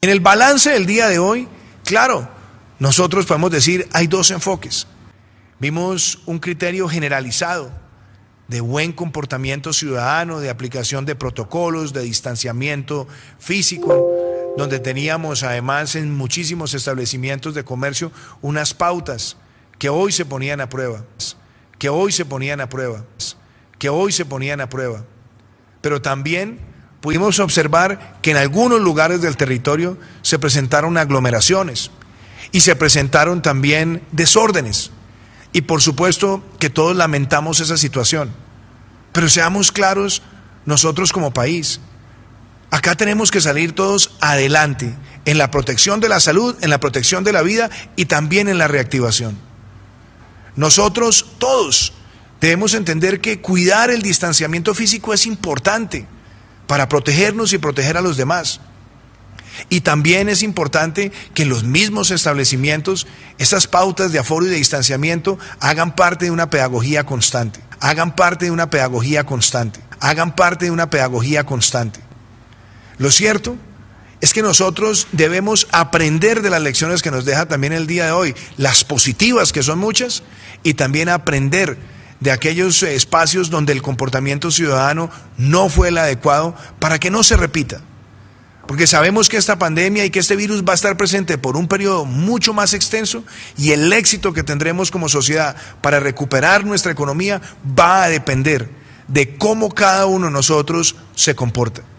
En el balance del día de hoy, claro, nosotros podemos decir hay dos enfoques. Vimos un criterio generalizado de buen comportamiento ciudadano, de aplicación de protocolos, de distanciamiento físico, donde teníamos además en muchísimos establecimientos de comercio unas pautas que hoy se ponían a prueba, que hoy se ponían a prueba, que hoy se ponían a prueba. Pero también pudimos observar que en algunos lugares del territorio se presentaron aglomeraciones y se presentaron también desórdenes. Y por supuesto que todos lamentamos esa situación. Pero seamos claros, nosotros como país, acá tenemos que salir todos adelante en la protección de la salud, en la protección de la vida y también en la reactivación. Nosotros todos debemos entender que cuidar el distanciamiento físico es importante para protegernos y proteger a los demás. Y también es importante que los mismos establecimientos, esas pautas de aforo y de distanciamiento, hagan parte de una pedagogía constante, hagan parte de una pedagogía constante, hagan parte de una pedagogía constante. Lo cierto es que nosotros debemos aprender de las lecciones que nos deja también el día de hoy, las positivas que son muchas, y también aprender de aquellos eh, espacios donde el comportamiento ciudadano no fue el adecuado para que no se repita. Porque sabemos que esta pandemia y que este virus va a estar presente por un periodo mucho más extenso y el éxito que tendremos como sociedad para recuperar nuestra economía va a depender de cómo cada uno de nosotros se comporta.